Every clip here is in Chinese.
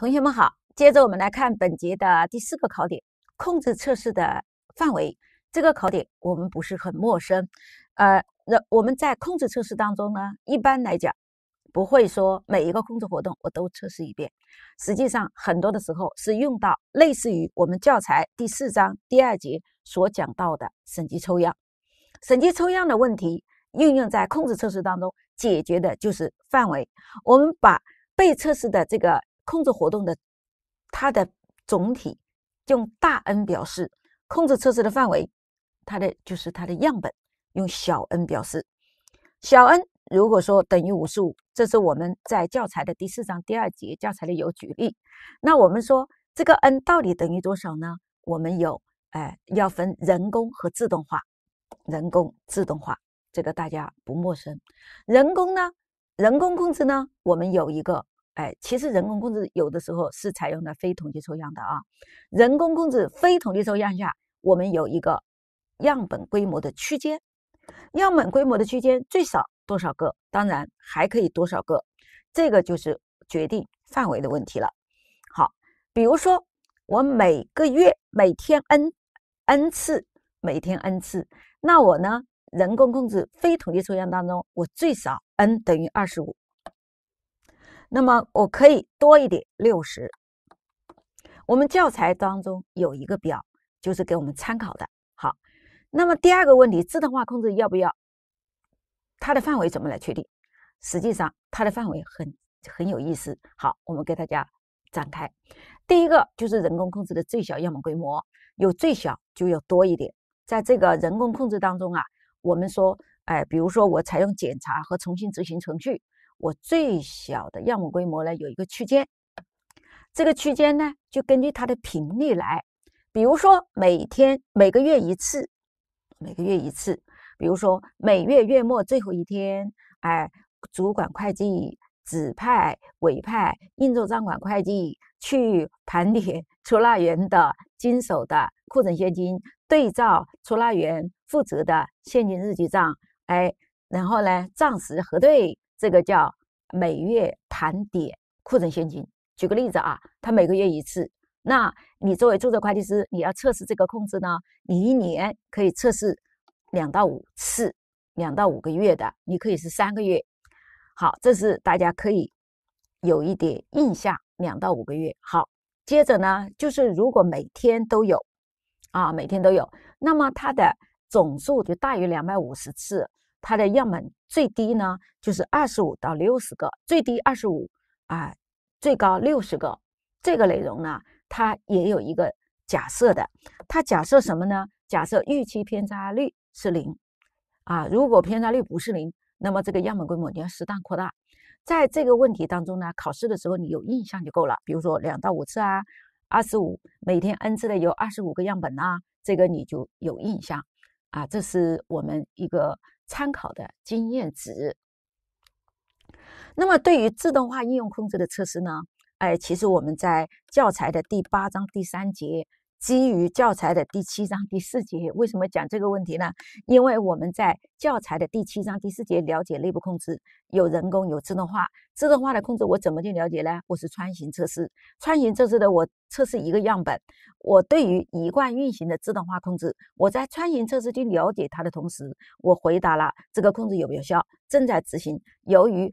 同学们好，接着我们来看本节的第四个考点：控制测试的范围。这个考点我们不是很陌生。呃，那我们在控制测试当中呢，一般来讲不会说每一个控制活动我都测试一遍。实际上，很多的时候是用到类似于我们教材第四章第二节所讲到的审计抽样。审计抽样的问题运用在控制测试当中，解决的就是范围。我们把被测试的这个。控制活动的，它的总体用大 N 表示；控制测试的范围，它的就是它的样本用小 n 表示。小 n 如果说等于五十五，这是我们在教材的第四章第二节教材里有举例。那我们说这个 n 到底等于多少呢？我们有哎，要分人工和自动化。人工自动化这个大家不陌生。人工呢，人工控制呢，我们有一个。哎，其实人工控制有的时候是采用的非统计抽样的啊。人工控制非统计抽样下，我们有一个样本规模的区间，样本规模的区间最少多少个？当然还可以多少个，这个就是决定范围的问题了。好，比如说我每个月每天 n n 次，每天 n 次，那我呢，人工控制非统计抽样当中，我最少 n 等于二十五。那么我可以多一点六十。我们教材当中有一个表，就是给我们参考的。好，那么第二个问题，自动化控制要不要？它的范围怎么来确定？实际上，它的范围很很有意思。好，我们给大家展开。第一个就是人工控制的最小样本规模，有最小就要多一点。在这个人工控制当中啊，我们说，哎，比如说我采用检查和重新执行程序。我最小的样本规模呢，有一个区间，这个区间呢，就根据它的频率来，比如说每天、每个月一次，每个月一次，比如说每月月末最后一天，哎，主管会计指派、委派应州账管会计去盘点出纳员的经手的库存现金，对照出纳员负责的现金日记账，哎，然后呢，暂时核对。这个叫每月盘点库存现金。举个例子啊，他每个月一次。那你作为注册会计师，你要测试这个控制呢？你一年可以测试两到五次，两到五个月的，你可以是三个月。好，这是大家可以有一点印象，两到五个月。好，接着呢，就是如果每天都有，啊每天都有，那么它的总数就大于两百五十次。它的样本最低呢，就是二十五到六十个，最低二十五啊，最高六十个。这个内容呢，它也有一个假设的，它假设什么呢？假设预期偏差率是零啊。如果偏差率不是零，那么这个样本规模你要适当扩大。在这个问题当中呢，考试的时候你有印象就够了。比如说两到五次啊，二十五每天 n 次的有二十五个样本呐，这个你就有印象啊。这是我们一个。参考的经验值。那么，对于自动化应用控制的测试呢？哎，其实我们在教材的第八章第三节。基于教材的第七章第四节，为什么讲这个问题呢？因为我们在教材的第七章第四节了解内部控制，有人工有自动化，自动化的控制我怎么去了解呢？我是穿行测试，穿行测试的我测试一个样本，我对于一贯运行的自动化控制，我在穿行测试去了解它的同时，我回答了这个控制有不有效，正在执行，由于。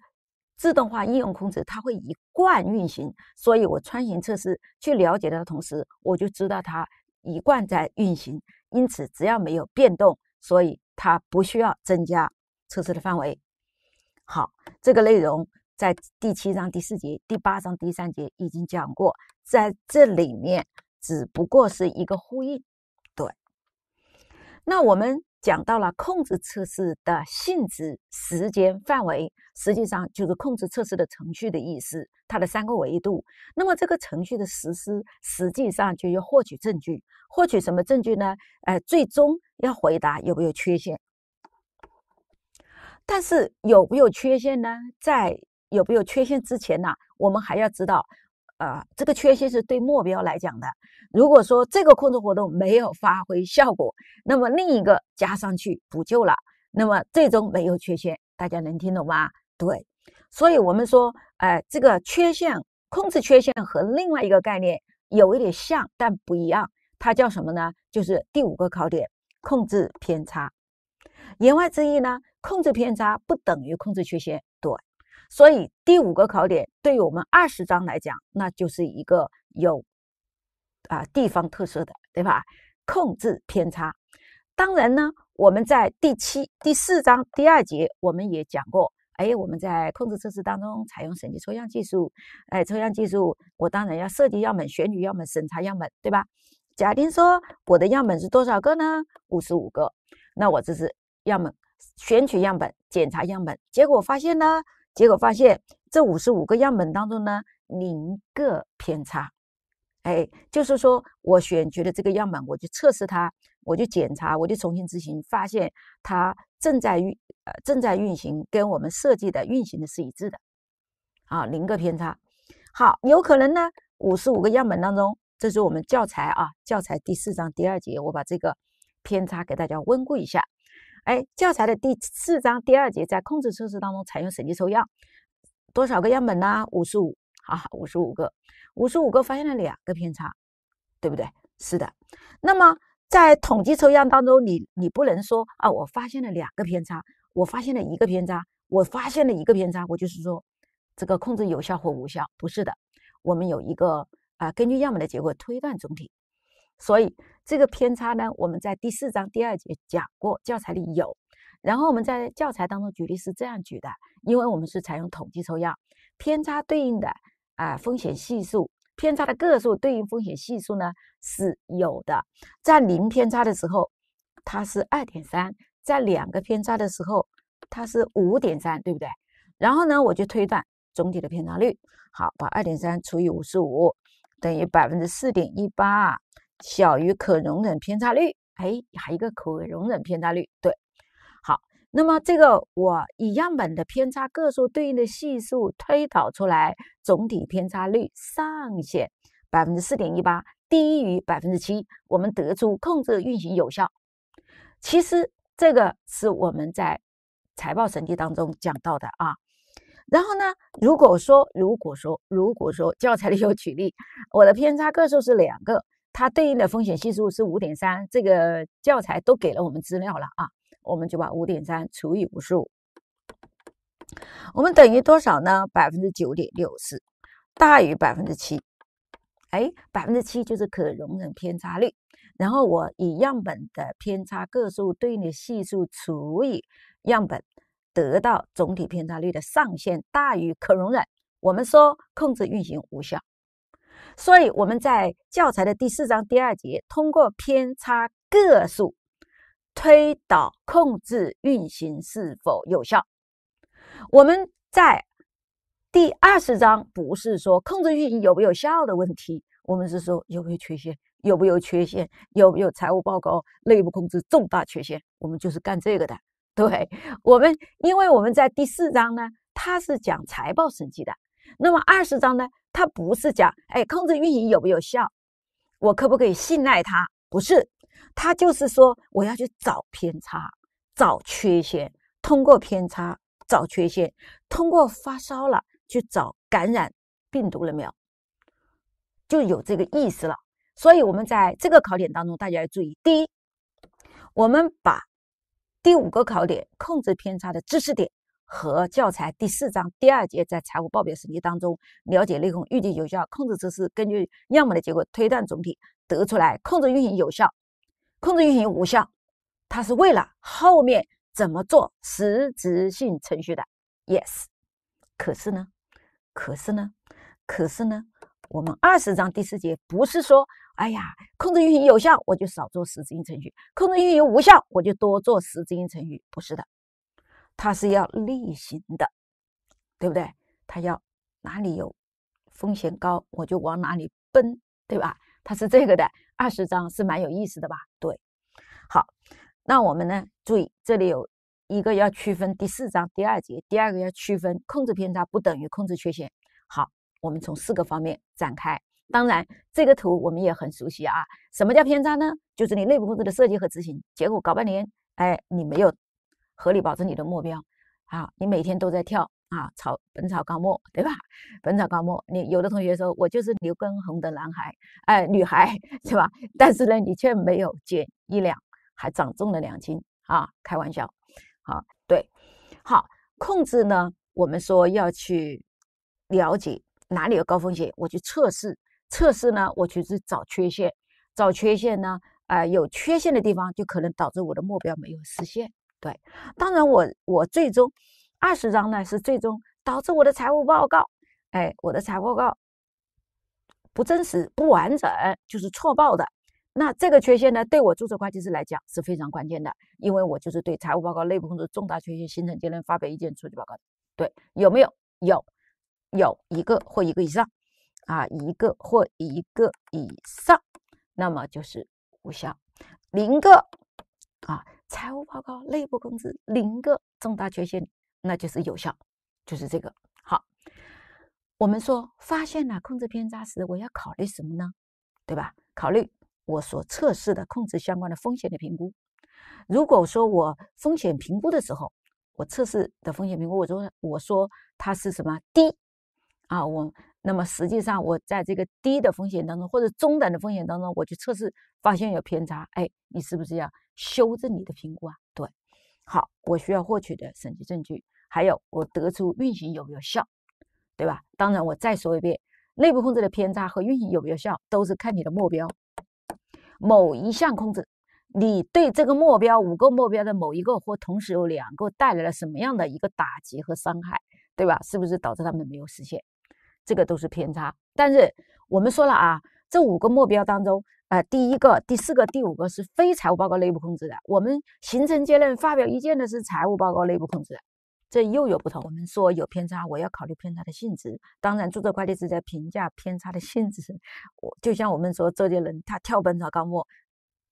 自动化应用控制，它会一贯运行，所以我穿行测试去了解的同时，我就知道它一贯在运行。因此，只要没有变动，所以它不需要增加测试的范围。好，这个内容在第七章第四节、第八章第三节已经讲过，在这里面只不过是一个呼应。对，那我们。讲到了控制测试的性质、时间、范围，实际上就是控制测试的程序的意思，它的三个维度。那么这个程序的实施，实际上就要获取证据，获取什么证据呢？哎，最终要回答有没有缺陷。但是有没有缺陷呢？在有没有缺陷之前呢，我们还要知道。啊，这个缺陷是对目标来讲的。如果说这个控制活动没有发挥效果，那么另一个加上去补救了，那么最终没有缺陷，大家能听懂吧？对，所以我们说，哎，这个缺陷、控制缺陷和另外一个概念有一点像，但不一样，它叫什么呢？就是第五个考点：控制偏差。言外之意呢，控制偏差不等于控制缺陷。对。所以第五个考点对于我们二十章来讲，那就是一个有啊地方特色的，对吧？控制偏差。当然呢，我们在第七第四章第二节我们也讲过，哎，我们在控制测试当中采用审计抽样技术，哎，抽样技术我当然要设计样本、选取样本、审查样本，对吧？假定说我的样本是多少个呢？五十五个，那我这是样本选取样本、检查样本，结果发现呢？结果发现这五十五个样本当中呢，零个偏差，哎，就是说我选取的这个样本，我就测试它，我就检查，我就重新执行，发现它正在运，呃正在运行，跟我们设计的运行的是一致的，啊，零个偏差。好，有可能呢，五十五个样本当中，这是我们教材啊，教材第四章第二节，我把这个偏差给大家温故一下。哎，教材的第四章第二节在控制测试当中采用审计抽样，多少个样本呢？五十五，好，五十五个，五十五个发现了两个偏差，对不对？是的。那么在统计抽样当中，你你不能说啊，我发现了两个偏差，我发现了一个偏差，我发现了一个偏差，我就是说这个控制有效或无效，不是的。我们有一个啊，根据样本的结果推断总体，所以。这个偏差呢，我们在第四章第二节讲过，教材里有。然后我们在教材当中举例是这样举的，因为我们是采用统计抽样，偏差对应的啊风险系数，偏差的个数对应风险系数呢是有的。在零偏差的时候，它是二点三；在两个偏差的时候，它是五点三，对不对？然后呢，我就推断总体的偏差率。好，把二点三除以五十五，等于百分之四点一八。小于可容忍偏差率，哎，还一个可容忍偏差率，对，好，那么这个我以样本的偏差个数对应的系数推导出来，总体偏差率上限百分之四点一八，低于百分之七，我们得出控制运行有效。其实这个是我们在财报审计当中讲到的啊。然后呢，如果说，如果说，如果说教材里有举例，我的偏差个数是两个。它对应的风险系数是五点三，这个教材都给了我们资料了啊，我们就把五点三除以五十五，我们等于多少呢？百分之九点六四，大于百分之七，哎，百分之七就是可容忍偏差率。然后我以样本的偏差个数对应的系数除以样本，得到总体偏差率的上限大于可容忍，我们说控制运行无效。所以我们在教材的第四章第二节，通过偏差个数推导控制运行是否有效。我们在第二十章不是说控制运行有不有效的问题，我们是说有没有缺陷，有没有缺陷，有没有财务报告内部控制重大缺陷，我们就是干这个的。对，我们因为我们在第四章呢，它是讲财报审计的。那么二十章呢？它不是讲，哎，控制运营有不有效，我可不可以信赖它？不是，它就是说我要去找偏差，找缺陷，通过偏差找缺陷，通过发烧了去找感染病毒了没有，就有这个意思了。所以，我们在这个考点当中，大家要注意：第一，我们把第五个考点控制偏差的知识点。和教材第四章第二节，在财务报表审计当中了解内控预计有效控制测试，根据样本的结果推断总体得出来控制运行有效，控制运行无效，它是为了后面怎么做实质性程序的。Yes，可是呢，可是呢，可是呢，我们二十章第四节不是说，哎呀，控制运行有效我就少做实质性程序，控制运行无效我就多做实质性程序，不是的。它是要例行的，对不对？它要哪里有风险高，我就往哪里奔，对吧？它是这个的。二十章是蛮有意思的吧？对，好，那我们呢？注意，这里有一个要区分第四章第二节，第二个要区分控制偏差不等于控制缺陷。好，我们从四个方面展开。当然，这个图我们也很熟悉啊。什么叫偏差呢？就是你内部控制的设计和执行结果，搞半年，哎，你没有。合理保证你的目标，啊，你每天都在跳啊，《草本草纲目》对吧？《本草纲目》，你有的同学说我就是刘畊宏的男孩，哎，女孩是吧？但是呢，你却没有减一两，还长重了两斤啊！开玩笑，好对，好控制呢。我们说要去了解哪里有高风险，我去测试，测试呢，我去去找缺陷，找缺陷呢，啊，有缺陷的地方就可能导致我的目标没有实现。对，当然我我最终二十张呢是最终导致我的财务报告，哎，我的财务报告不真实、不完整，就是错报的。那这个缺陷呢，对我注册会计师来讲是非常关键的，因为我就是对财务报告内部控制重大缺陷形成结论、发表意见、出具报告。对，有没有？有，有一个或一个以上啊，一个或一个以上，那么就是无效，零个啊。财务报告内部控制零个重大缺陷，那就是有效，就是这个好。我们说发现了控制偏差时，我要考虑什么呢？对吧？考虑我所测试的控制相关的风险的评估。如果说我风险评估的时候，我测试的风险评估，我说我说它是什么低啊？我。那么实际上，我在这个低的风险当中，或者中等的风险当中，我去测试发现有偏差，哎，你是不是要修正你的评估啊？对，好，我需要获取的审计证据，还有我得出运行有没有效，对吧？当然，我再说一遍，内部控制的偏差和运行有没有效，都是看你的目标，某一项控制，你对这个目标五个目标的某一个或同时有两个带来了什么样的一个打击和伤害，对吧？是不是导致他们没有实现？这个都是偏差，但是我们说了啊，这五个目标当中，呃，第一个、第四个、第五个是非财务报告内部控制的，我们形成结论、发表意见的是财务报告内部控制的，这又有不同。我们说有偏差，我要考虑偏差的性质。当然，注册会计师在评价偏差的性质，我就像我们说周杰伦他跳《本草纲目》，《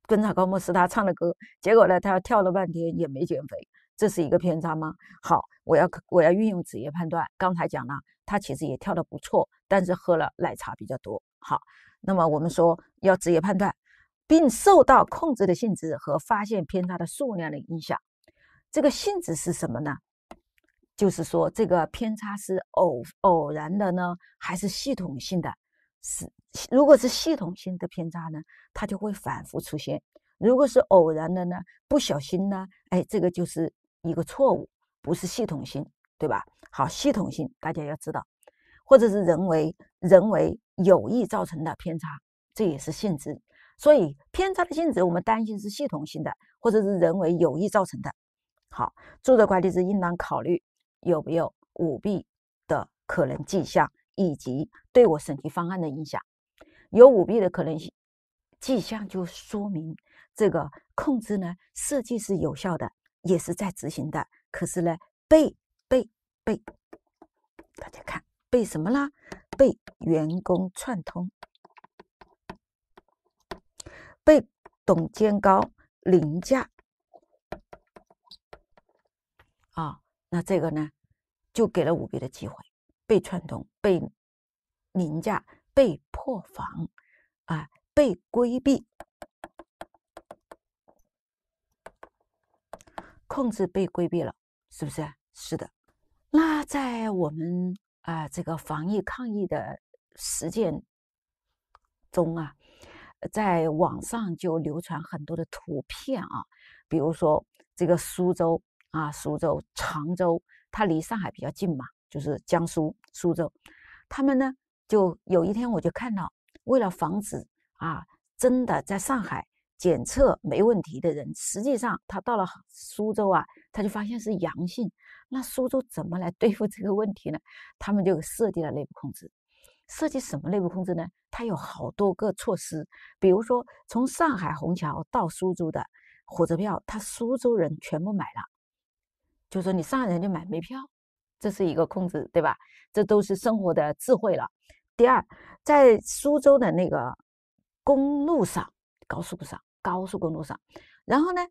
本草纲目》是他唱的歌，结果呢，他跳了半天也没减肥，这是一个偏差吗？好，我要我要运用职业判断，刚才讲了。他其实也跳得不错，但是喝了奶茶比较多。好，那么我们说要职业判断，并受到控制的性质和发现偏差的数量的影响。这个性质是什么呢？就是说这个偏差是偶偶然的呢，还是系统性的？是如果是系统性的偏差呢，它就会反复出现；如果是偶然的呢，不小心呢，哎，这个就是一个错误，不是系统性。对吧？好，系统性大家要知道，或者是人为、人为有意造成的偏差，这也是性质。所以偏差的性质，我们担心是系统性的，或者是人为有意造成的。好，注册会计师应当考虑有没有舞弊的可能迹象，以及对我审计方案的影响。有舞弊的可能性迹象，就说明这个控制呢设计是有效的，也是在执行的。可是呢被被大家看被什么啦？被员工串通，被董监高凌驾啊？那这个呢，就给了五笔的机会。被串通，被凌驾，被破防啊？被规避控制被规避了，是不是？是的。那在我们啊这个防疫抗疫的实践中啊，在网上就流传很多的图片啊，比如说这个苏州啊，苏州常州，它离上海比较近嘛，就是江苏苏州，他们呢就有一天我就看到，为了防止啊，真的在上海检测没问题的人，实际上他到了苏州啊，他就发现是阳性。那苏州怎么来对付这个问题呢？他们就设计了内部控制，设计什么内部控制呢？他有好多个措施，比如说从上海虹桥到苏州的火车票，他苏州人全部买了，就说你上海人就买没票，这是一个控制，对吧？这都是生活的智慧了。第二，在苏州的那个公路上、高速上、高速公路上，然后呢，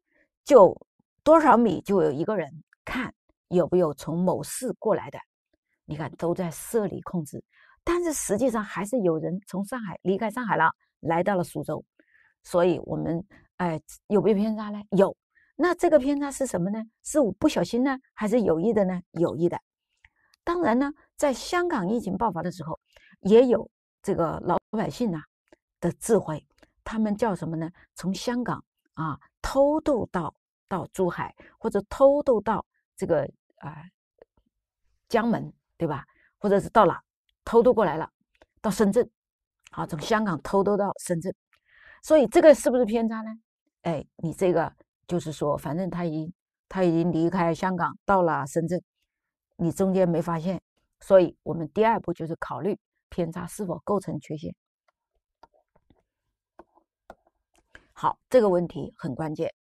就多少米就有一个人看。有没有从某市过来的？你看都在社里控制，但是实际上还是有人从上海离开上海了，来到了苏州。所以，我们哎有没有偏差呢？有。那这个偏差是什么呢？是我不小心呢，还是有意的呢？有意的。当然呢，在香港疫情爆发的时候，也有这个老百姓啊的智慧。他们叫什么呢？从香港啊偷渡到到珠海，或者偷渡到。这个啊，江门对吧？或者是到哪偷渡过来了？到深圳，好，从香港偷渡到深圳，所以这个是不是偏差呢？哎，你这个就是说，反正他已经他已经离开香港到了深圳，你中间没发现，所以我们第二步就是考虑偏差是否构成缺陷。好，这个问题很关键，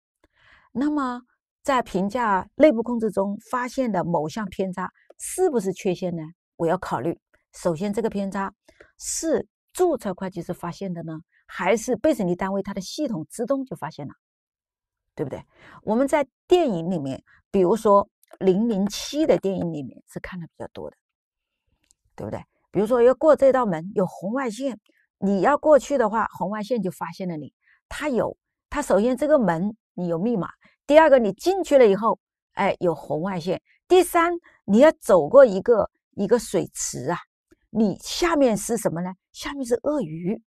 那么。在评价内部控制中发现的某项偏差是不是缺陷呢？我要考虑，首先这个偏差是注册会计师发现的呢，还是被审计单位它的系统自动就发现了，对不对？我们在电影里面，比如说《零零七》的电影里面是看的比较多的，对不对？比如说要过这道门有红外线，你要过去的话，红外线就发现了你，它有它首先这个门你有密码。第二个，你进去了以后，哎，有红外线。第三，你要走过一个一个水池啊，你下面是什么呢？下面是鳄鱼，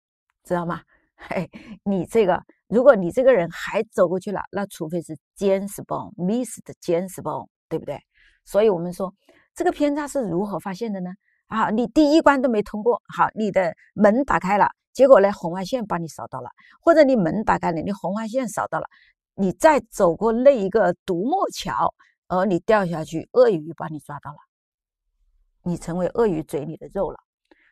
知道吗？哎，你这个，如果你这个人还走过去了，那除非是 j n v s i e r m i s s 的 a n s i e r 对不对？所以我们说，这个偏差是如何发现的呢？啊，你第一关都没通过，好，你的门打开了，结果呢，红外线把你扫到了，或者你门打开了，你红外线扫到了。你再走过那一个独木桥，而你掉下去，鳄鱼把你抓到了，你成为鳄鱼嘴里的肉了。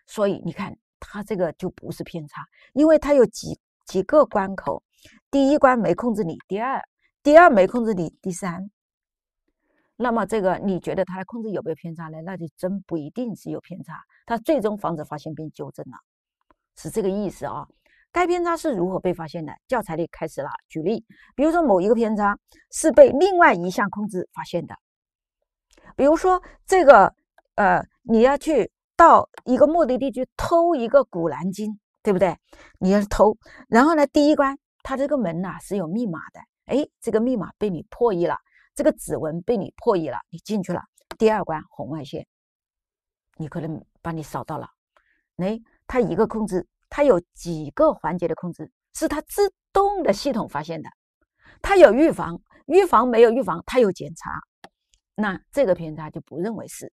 所以你看，它这个就不是偏差，因为它有几几个关口，第一关没控制你，第二，第二没控制你，第三，那么这个你觉得它控制有没有偏差呢？那就真不一定是有偏差，它最终防止发现并纠正了，是这个意思啊。该偏差是如何被发现的？教材里开始了举例，比如说某一个偏差是被另外一项控制发现的，比如说这个，呃，你要去到一个目的地去偷一个《古兰经》，对不对？你要偷，然后呢，第一关，它这个门呐是有密码的，哎，这个密码被你破译了，这个指纹被你破译了，你进去了。第二关红外线，你可能把你扫到了，哎，它一个控制。它有几个环节的控制，是它自动的系统发现的。它有预防，预防没有预防，它有检查。那这个偏差就不认为是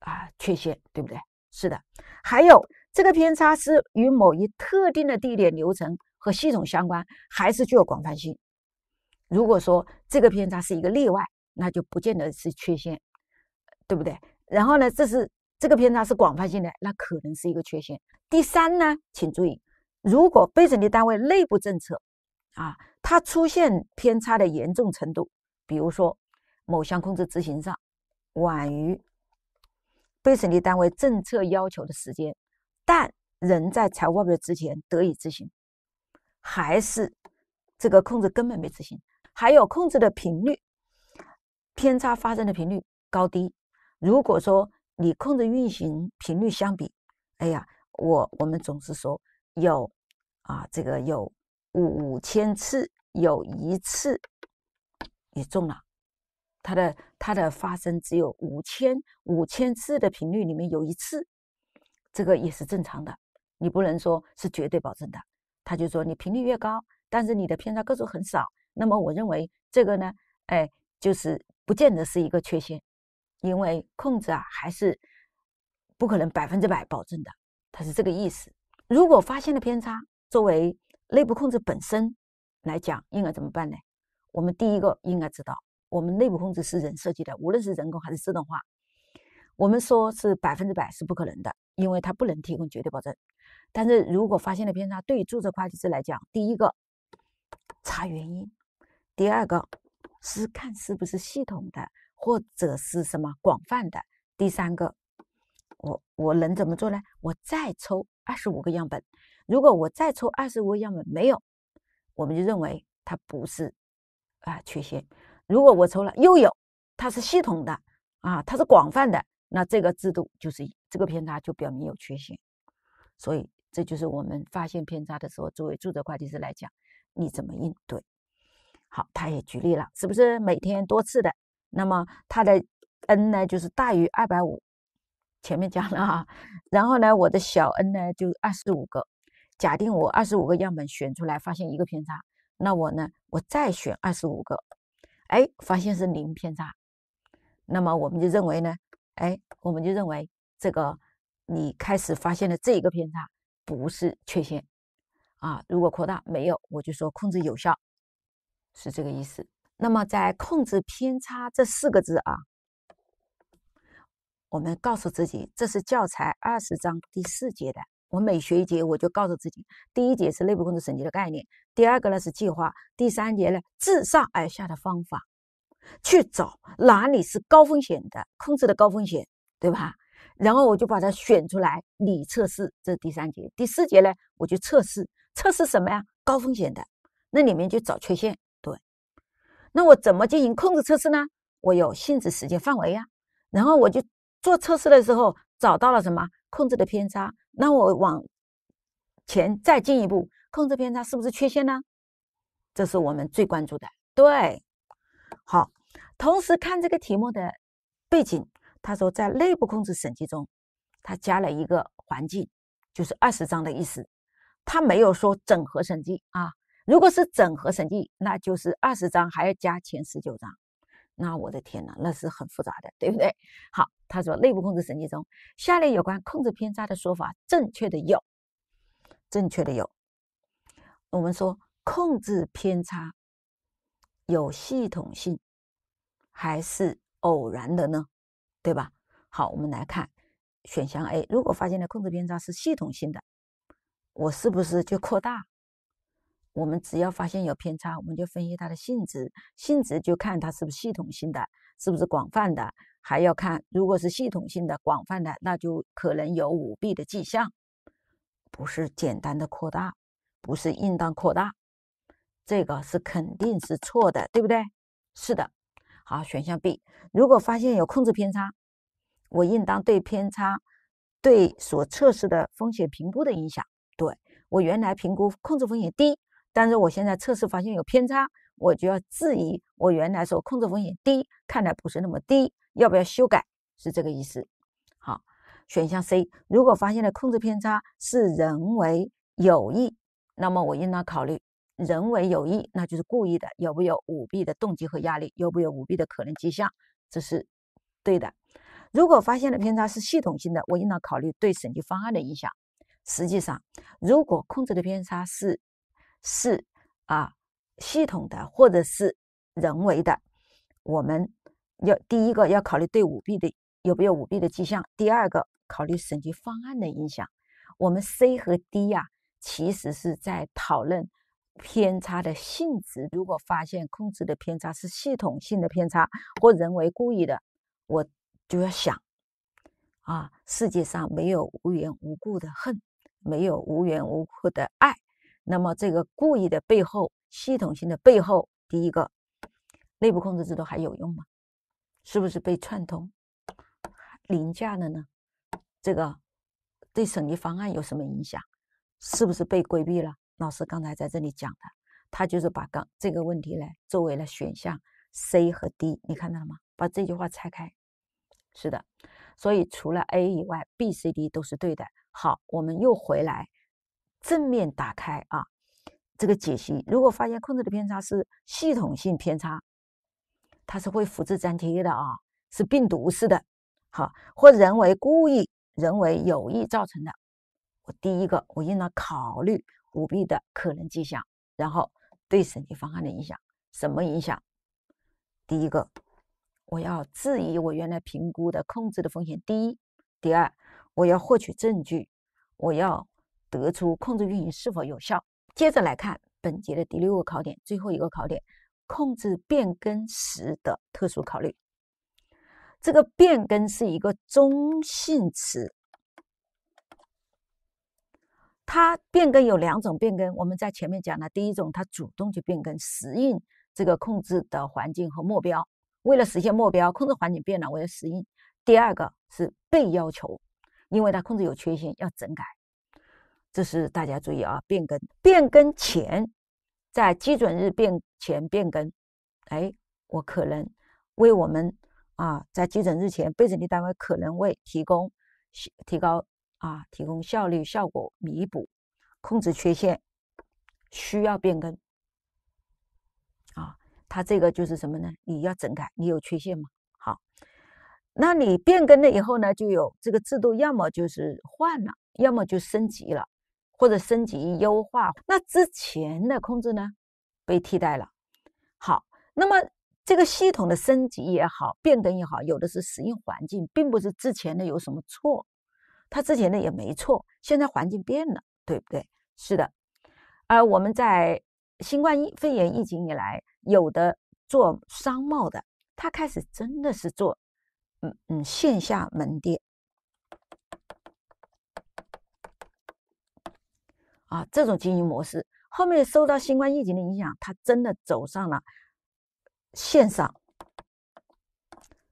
啊缺陷，对不对？是的。还有这个偏差是与某一特定的地点、流程和系统相关，还是具有广泛性？如果说这个偏差是一个例外，那就不见得是缺陷，对不对？然后呢，这是。这个偏差是广泛性的，那可能是一个缺陷。第三呢，请注意，如果被审计单位内部政策，啊，它出现偏差的严重程度，比如说某项控制执行上晚于被审计单位政策要求的时间，但仍在财务报表之前得以执行，还是这个控制根本没执行？还有控制的频率偏差发生的频率高低，如果说。你控制运行频率相比，哎呀，我我们总是说有啊，这个有五千次有一次你中了，它的它的发生只有五千五千次的频率里面有一次，这个也是正常的，你不能说是绝对保证的。他就说你频率越高，但是你的偏差个数很少，那么我认为这个呢，哎，就是不见得是一个缺陷。因为控制啊，还是不可能百分之百保证的，他是这个意思。如果发现了偏差，作为内部控制本身来讲，应该怎么办呢？我们第一个应该知道，我们内部控制是人设计的，无论是人工还是自动化，我们说是百分之百是不可能的，因为它不能提供绝对保证。但是如果发现了偏差，对于注册会计师来讲，第一个查原因，第二个是看是不是系统的。或者是什么广泛的？第三个，我我能怎么做呢？我再抽二十五个样本。如果我再抽二十五个样本没有，我们就认为它不是啊缺陷。如果我抽了又有，它是系统的啊，它是广泛的，那这个制度就是这个偏差就表明有缺陷。所以这就是我们发现偏差的时候，作为注册会计师来讲，你怎么应对？好，他也举例了，是不是每天多次的？那么它的 n 呢，就是大于二百五，前面讲了啊。然后呢，我的小 n 呢就二十五个。假定我二十五个样本选出来发现一个偏差，那我呢，我再选二十五个，哎，发现是零偏差。那么我们就认为呢，哎，我们就认为这个你开始发现的这一个偏差不是缺陷啊。如果扩大没有，我就说控制有效，是这个意思。那么，在控制偏差这四个字啊，我们告诉自己，这是教材二十章第四节的。我每学一节，我就告诉自己：第一节是内部控制审计的概念；第二个呢是计划；第三节呢自上而下的方法，去找哪里是高风险的控制的高风险，对吧？然后我就把它选出来，你测试。这是第三节，第四节呢，我就测试，测试什么呀？高风险的，那里面就找缺陷。那我怎么进行控制测试呢？我有性质、时间、范围呀。然后我就做测试的时候，找到了什么控制的偏差。那我往前再进一步，控制偏差是不是缺陷呢？这是我们最关注的。对，好。同时看这个题目的背景，他说在内部控制审计中，他加了一个环境，就是二十章的意思。他没有说整合审计啊。如果是整合审计，那就是二十张还要加前十九张，那我的天呐，那是很复杂的，对不对？好，他说内部控制审计中，下列有关控制偏差的说法正确的有，正确的有，我们说控制偏差有系统性还是偶然的呢？对吧？好，我们来看选项 A，如果发现了控制偏差是系统性的，我是不是就扩大？我们只要发现有偏差，我们就分析它的性质。性质就看它是不是系统性的，是不是广泛的，还要看如果是系统性的、广泛的，那就可能有舞弊的迹象。不是简单的扩大，不是应当扩大，这个是肯定是错的，对不对？是的。好，选项 B，如果发现有控制偏差，我应当对偏差对所测试的风险评估的影响。对我原来评估控制风险低。但是我现在测试发现有偏差，我就要质疑我原来说控制风险低，看来不是那么低，要不要修改？是这个意思。好，选项 C，如果发现的控制偏差是人为有意，那么我应当考虑人为有意，那就是故意的，有没有舞弊的动机和压力，有没有舞弊的可能迹象？这是对的。如果发现的偏差是系统性的，我应当考虑对审计方案的影响。实际上，如果控制的偏差是，是啊，系统的或者是人为的，我们要第一个要考虑对舞弊的有没有舞弊的迹象；第二个考虑审计方案的影响。我们 C 和 D 呀，其实是在讨论偏差的性质。如果发现控制的偏差是系统性的偏差或人为故意的，我就要想啊，世界上没有无缘无故的恨，没有无缘无故的爱。那么，这个故意的背后、系统性的背后，第一个，内部控制制度还有用吗？是不是被串通、凌驾了呢？这个对审计方案有什么影响？是不是被规避了？老师刚才在这里讲的，他就是把刚这个问题呢，作为呢选项 C 和 D，你看到了吗？把这句话拆开，是的，所以除了 A 以外，B、C、D 都是对的。好，我们又回来。正面打开啊，这个解析，如果发现控制的偏差是系统性偏差，它是会复制粘贴的啊，是病毒式的，好，或人为故意、人为有意造成的。我第一个，我应当考虑舞弊的可能迹象，然后对审计方案的影响。什么影响？第一个，我要质疑我原来评估的控制的风险。第一，第二，我要获取证据，我要。得出控制运营是否有效。接着来看本节的第六个考点，最后一个考点：控制变更时的特殊考虑。这个变更是一个中性词，它变更有两种变更。我们在前面讲了，第一种它主动去变更，适应这个控制的环境和目标，为了实现目标，控制环境变了，为了适应；第二个是被要求，因为它控制有缺陷，要整改。这是大家注意啊，变更变更前，在基准日变前变更，哎，我可能为我们啊，在基准日前被审计单位可能为提供提高啊，提供效率、效果、弥补控制缺陷，需要变更啊，他这个就是什么呢？你要整改，你有缺陷吗？好，那你变更了以后呢，就有这个制度，要么就是换了，要么就升级了。或者升级优化，那之前的控制呢，被替代了。好，那么这个系统的升级也好，变更也好，有的是适应环境，并不是之前的有什么错，它之前的也没错，现在环境变了，对不对？是的。而我们在新冠肺炎疫情以来，有的做商贸的，他开始真的是做，嗯嗯，线下门店。啊，这种经营模式后面受到新冠疫情的影响，它真的走上了线上，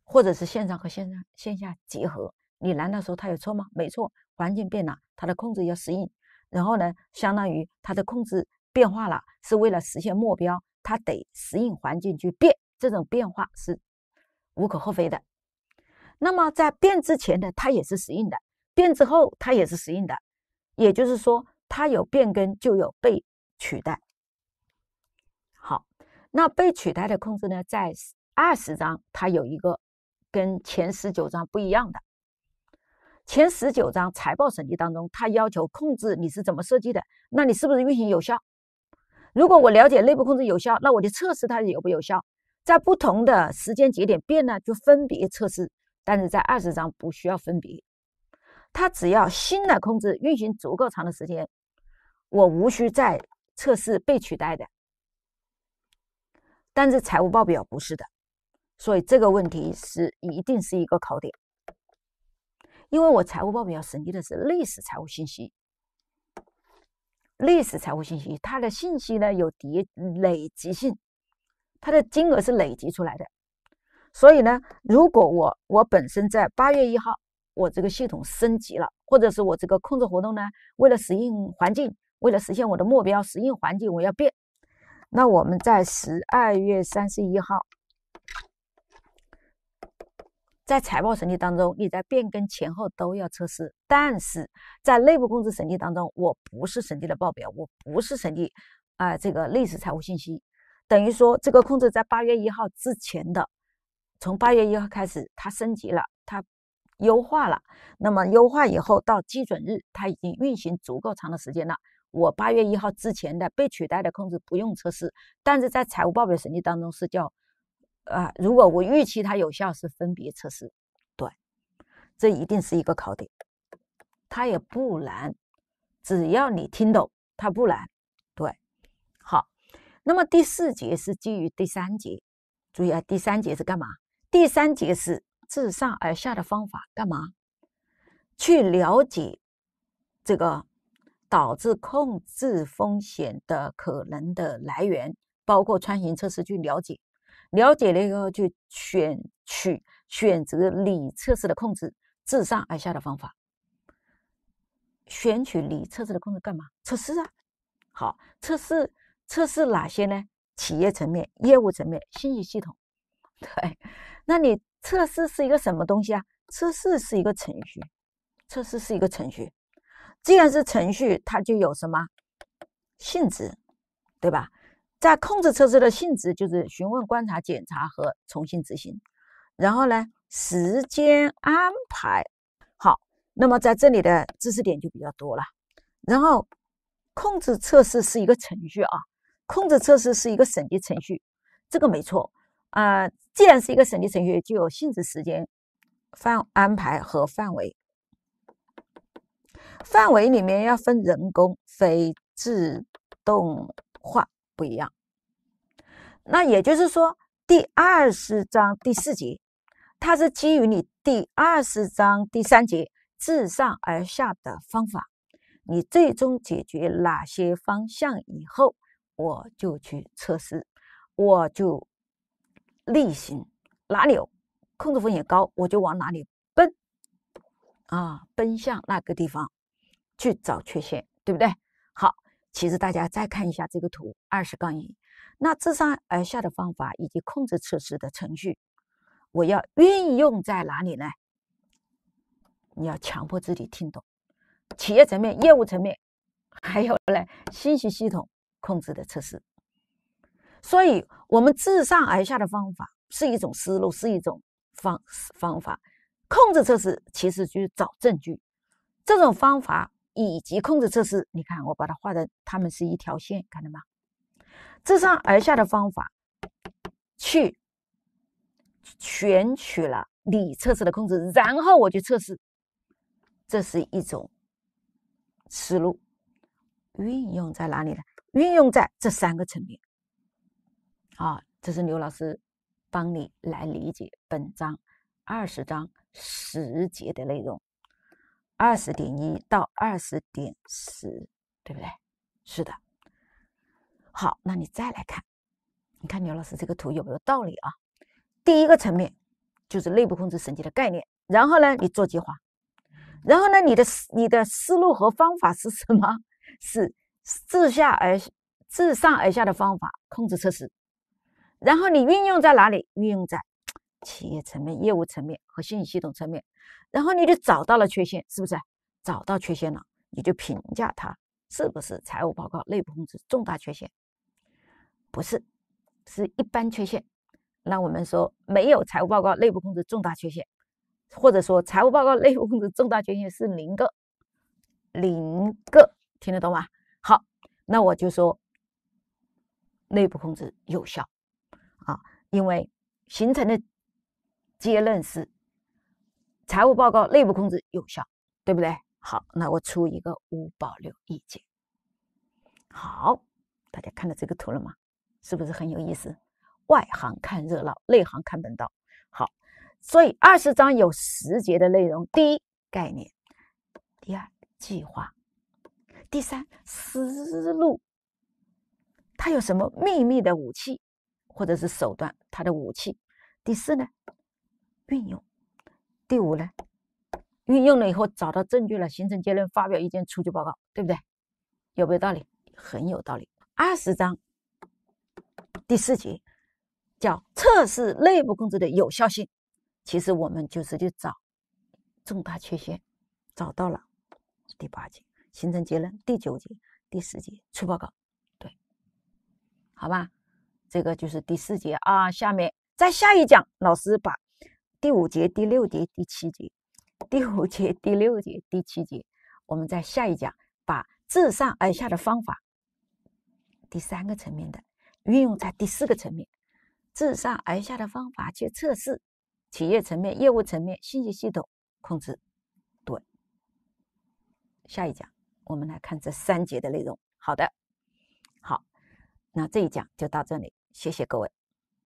或者是线上和线上线下结合。你难道说它有错吗？没错，环境变了，它的控制要适应。然后呢，相当于它的控制变化了，是为了实现目标，它得适应环境去变。这种变化是无可厚非的。那么在变之前的它也是适应的；变之后，它也是适应的。也就是说。它有变更，就有被取代。好，那被取代的控制呢，在二十章它有一个跟前十九章不一样的。前十九章财报审计当中，它要求控制你是怎么设计的，那你是不是运行有效？如果我了解内部控制有效，那我就测试它有不有效？在不同的时间节点变呢，就分别测试。但是在二十章不需要分别，它只要新的控制运行足够长的时间。我无需再测试被取代的，但是财务报表不是的，所以这个问题是一定是一个考点，因为我财务报表审计的是历史财务信息，历史财务信息它的信息呢有叠累积性，它的金额是累积出来的，所以呢，如果我我本身在八月一号我这个系统升级了，或者是我这个控制活动呢为了适应环境。为了实现我的目标，适应环境，我要变。那我们在十二月三十一号，在财报审计当中，你在变更前后都要测试。但是在内部控制审计当中，我不是审计的报表，我不是审计啊这个历史财务信息。等于说，这个控制在八月一号之前的，从八月一号开始，它升级了，它优化了。那么优化以后，到基准日，它已经运行足够长的时间了。我八月一号之前的被取代的控制不用测试，但是在财务报表审计当中是叫啊，如果我预期它有效，是分别测试。对，这一定是一个考点，它也不难，只要你听懂，它不难。对，好，那么第四节是基于第三节，注意啊，第三节是干嘛？第三节是自上而下的方法干嘛？去了解这个。导致控制风险的可能的来源，包括穿行测试去了解，了解了以后就选取选择你测试的控制，自上而下的方法。选取你测试的控制干嘛？测试啊。好，测试测试哪些呢？企业层面、业务层面、信息系统。对，那你测试是一个什么东西啊？测试是一个程序，测试是一个程序。既然是程序，它就有什么性质，对吧？在控制测试的性质就是询问、观察、检查和重新执行。然后呢，时间安排好。那么在这里的知识点就比较多了。然后，控制测试是一个程序啊，控制测试是一个审计程序，这个没错啊。既然是一个审计程序，就有性质、时间范安排和范围。范围里面要分人工非自动化不一样，那也就是说，第二十章第四节，它是基于你第二十章第三节自上而下的方法，你最终解决哪些方向以后，我就去测试，我就例行哪里有控制风险高，我就往哪里奔，啊，奔向那个地方。去找缺陷，对不对？好，其实大家再看一下这个图二十杠一，那自上而下的方法以及控制测试的程序，我要运用在哪里呢？你要强迫自己听懂，企业层面、业务层面，还有呢信息系统控制的测试。所以，我们自上而下的方法是一种思路，是一种方式方法。控制测试其实就是找证据，这种方法。以及控制测试，你看我把它画的，它们是一条线，看到吗？自上而下的方法去选取了你测试的控制，然后我去测试，这是一种思路。运用在哪里呢？运用在这三个层面。啊，这是刘老师帮你来理解本章二十章十节的内容。二十点一到二十点十，对不对？是的。好，那你再来看，你看刘老师这个图有没有道理啊？第一个层面就是内部控制审计的概念，然后呢，你做计划，然后呢，你的你的思路和方法是什么？是自下而自上而下的方法，控制测试，然后你运用在哪里？运用在企业层面、业务层面和信息系统层面。然后你就找到了缺陷，是不是？找到缺陷了，你就评价它是不是财务报告内部控制重大缺陷？不是，是一般缺陷。那我们说没有财务报告内部控制重大缺陷，或者说财务报告内部控制重大缺陷是零个，零个听得懂吗？好，那我就说内部控制有效啊，因为形成的结论是。财务报告内部控制有效，对不对？好，那我出一个无保留意见。好，大家看到这个图了吗？是不是很有意思？外行看热闹，内行看门道。好，所以二十章有十节的内容：第一，概念；第二，计划；第三，思路。他有什么秘密的武器或者是手段？他的武器。第四呢？运用。第五呢，运用了以后找到证据了，形成结论，发表意见，出具报告，对不对？有没有道理？很有道理。二十章第四节叫测试内部控制的有效性，其实我们就是去找重大缺陷，找到了。第八节形成结论，第九节、第十节出报告，对，好吧？这个就是第四节啊。下面在下一讲，老师把。第五节、第六节、第七节，第五节、第六节、第七节，我们在下一讲把自上而下的方法，第三个层面的运用在第四个层面，自上而下的方法去测试企业层面、业务层面信息系统控制。对，下一讲我们来看这三节的内容。好的，好，那这一讲就到这里，谢谢各位。